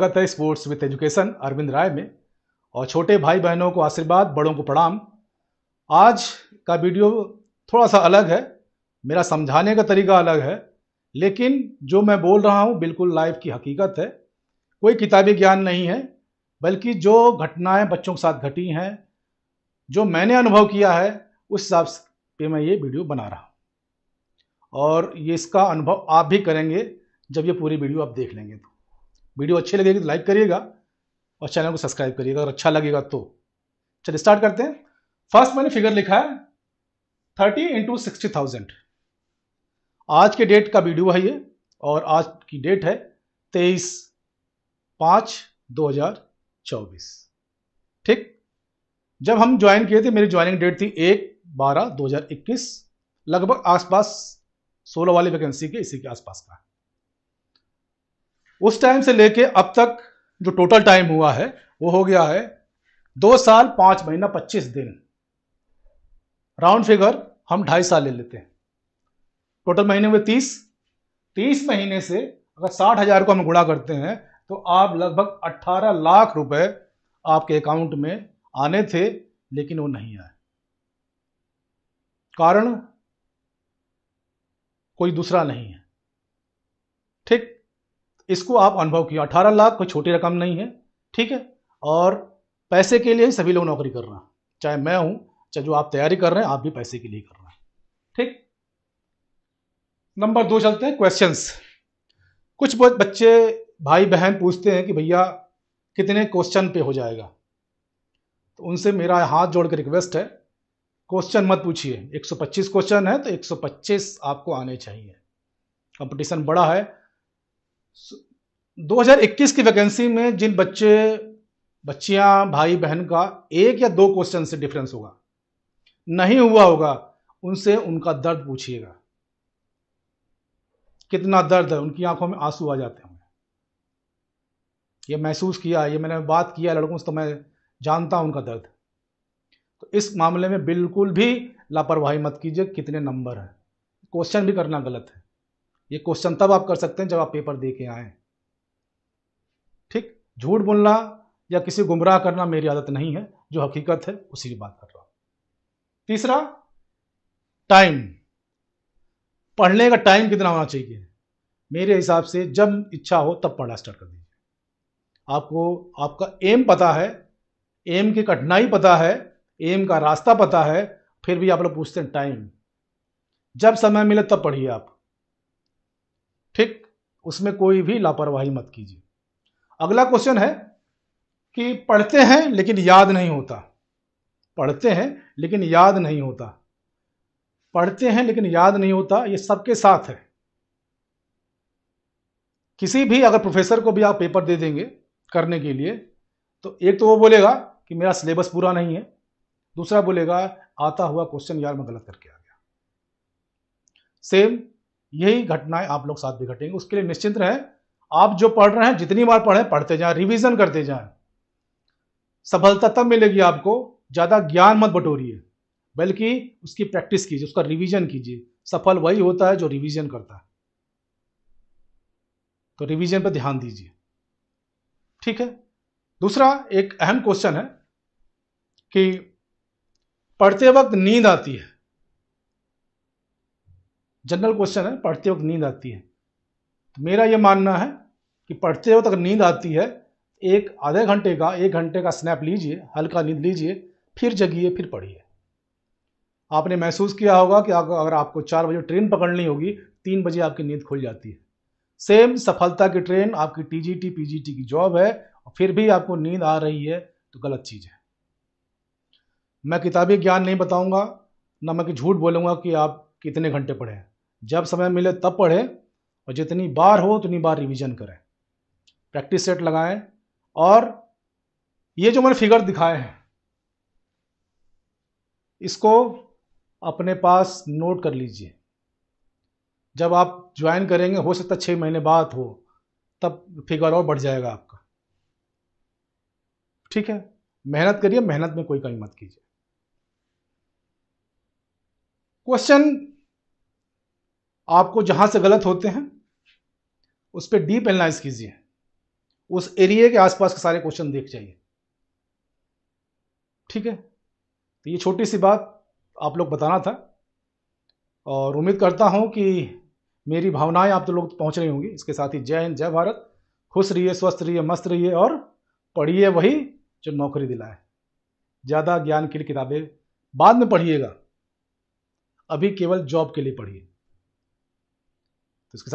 स्वागत है sports with education Arvind Rai में और छोटे भाई बहनों को आशीर्वाद बड़ों को प्रणाम आज का वीडियो थोड़ा सा अलग है मेरा समझाने का तरीका अलग है लेकिन जो मैं बोल रहा हूँ बिल्कुल लाइफ की हकीकत है कोई किताबी ज्ञान नहीं है बल्कि जो घटनाएं बच्चों के साथ घटी हैं जो मैंने अनुभव किया है उस हिसाब पे मैं ये वीडियो बना रहा हूँ और ये इसका अनुभव आप भी करेंगे जब ये पूरी वीडियो आप देख लेंगे तो वीडियो अच्छी लगेगी तो लाइक करिएगा और चैनल को सब्सक्राइब करिएगा अगर अच्छा लगेगा तो चलिए स्टार्ट करते हैं फर्स्ट मैंने फिगर लिखा है थर्टी इंटू सिक्सटी थाउजेंड आज के डेट का वीडियो है ये और आज की डेट है तेईस पाँच दो हजार चौबीस ठीक जब हम ज्वाइन किए थे मेरी ज्वाइनिंग डेट थी एक बारह दो हजार इक्कीस लगभग आसपास सोलह वाली वैकेंसी के इसी के आसपास का है उस टाइम से लेके अब तक जो टोटल टाइम हुआ है वो हो गया है दो साल पांच महीना पच्चीस दिन राउंड फिगर हम ढाई साल ले लेते हैं टोटल महीने में तीस तीस महीने से अगर साठ हजार को हम गुणा करते हैं तो आप लगभग अट्ठारह लाख रुपए आपके अकाउंट में आने थे लेकिन वो नहीं आए कारण कोई दूसरा नहीं है ठीक इसको आप अनुभव किया अठारह लाख कोई छोटी रकम नहीं है ठीक है और पैसे के लिए ही सभी लोग नौकरी कर रहे हैं चाहे मैं हूं चाहे जो आप तैयारी कर रहे हैं आप भी पैसे के लिए कर रहे हैं ठीक नंबर दो चलते हैं क्वेश्चंस कुछ बच्चे भाई बहन पूछते हैं कि भैया कितने क्वेश्चन पे हो जाएगा तो उनसे मेरा हाथ जोड़ के रिक्वेस्ट है क्वेश्चन मत पूछिए 125 क्वेश्चन है तो 125 आपको आने चाहिए कंपटीशन बड़ा है 2021 की वैकेंसी में जिन बच्चे बच्चियां भाई बहन का एक या दो क्वेश्चन से डिफरेंस होगा नहीं हुआ होगा उनसे उनका दर्द पूछिएगा कितना दर्द है उनकी आंखों में आंसू आ जाते होंगे ये महसूस किया ये मैंने बात किया लड़कों से तो मैं जानता हूं उनका दर्द तो इस मामले में बिल्कुल भी लापरवाही मत कीजिए कितने नंबर है क्वेश्चन भी करना गलत है ये क्वेश्चन तब आप कर सकते हैं जब आप पेपर दे के आए ठीक झूठ बोलना या किसी गुमराह करना मेरी आदत नहीं है जो हकीकत है उसी की बात कर रहा हूं तीसरा टाइम पढ़ने का टाइम कितना होना चाहिए मेरे हिसाब से जब इच्छा हो तब पढ़ना स्टार्ट कर दीजिए आपको आपका एम पता है एम की कठिनाई पता है एम का रास्ता पता है फिर भी आप लोग पूछते हैं टाइम जब समय मिले तब पढ़िए आप ठीक उसमें कोई भी लापरवाही मत कीजिए अगला क्वेश्चन है कि पढ़ते हैं लेकिन याद नहीं होता पढ़ते हैं लेकिन याद नहीं होता पढ़ते हैं लेकिन याद नहीं होता ये सबके साथ है किसी भी अगर प्रोफेसर को भी आप पेपर दे देंगे करने के लिए तो एक तो वो बोलेगा कि मेरा सिलेबस पूरा नहीं है दूसरा बोलेगा आता हुआ क्वेश्चन यार मैं गलत करके आ गया सेम यही घटनाएं आप लोग साथ भी घटेंगे उसके लिए निश्चिंत रहें आप जो पढ़ रहे हैं जितनी बार पढ़े पढ़ते जाए रिविजन करते जाए सफलता तब मिलेगी आपको ज़्यादा ज्ञान मत बटोरिए बल्कि उसकी प्रैक्टिस कीजिए उसका रिवीजन कीजिए सफल वही होता है जो रिवीजन करता है तो रिवीजन पर ध्यान दीजिए ठीक है दूसरा एक अहम क्वेश्चन है कि पढ़ते वक्त नींद आती है जनरल क्वेश्चन है पढ़ते वक्त नींद आती है मेरा ये मानना है कि पढ़ते वक्त अगर नींद आती है एक आधे घंटे का एक घंटे का स्नैप लीजिए हल्का नींद लीजिए फिर जगिए फिर पढ़िए आपने महसूस किया होगा कि अगर आपको चार बजे ट्रेन पकड़नी होगी तीन बजे आपकी नींद खुल जाती है सेम सफलता की ट्रेन आपकी टीजीटी पीजीटी की जॉब है और फिर भी आपको नींद आ रही है तो गलत चीज़ है मैं किताबी ज्ञान नहीं बताऊंगा ना मैं कि झूठ बोलूंगा कि आप कितने घंटे पढ़े हैं जब समय मिले तब पढ़ें और जितनी बार हो उतनी बार रिवीजन करें प्रैक्टिस सेट लगाएं और ये जो मैंने फिगर दिखाए हैं इसको अपने पास नोट कर लीजिए जब आप ज्वाइन करेंगे हो सकता है छः महीने बाद हो तब फिगर और बढ़ जाएगा आपका ठीक है मेहनत करिए मेहनत में कोई कमी मत कीजिए क्वेश्चन आपको जहां से गलत होते हैं उस पर डीप एनालाइज कीजिए उस एरिया के आसपास के सारे क्वेश्चन देख जाइए ठीक है तो ये छोटी सी बात आप लोग बताना था और उम्मीद करता हूं कि मेरी भावनाएं आप तो लोग पहुंच रही होंगी इसके साथ ही जय हिंद जय भारत खुश रहिए स्वस्थ रहिए मस्त रहिए और पढ़िए वही जो नौकरी दिलाए ज़्यादा ज्ञान के लिए किताबें बाद में पढ़िएगा अभी केवल जॉब के लिए पढ़िए because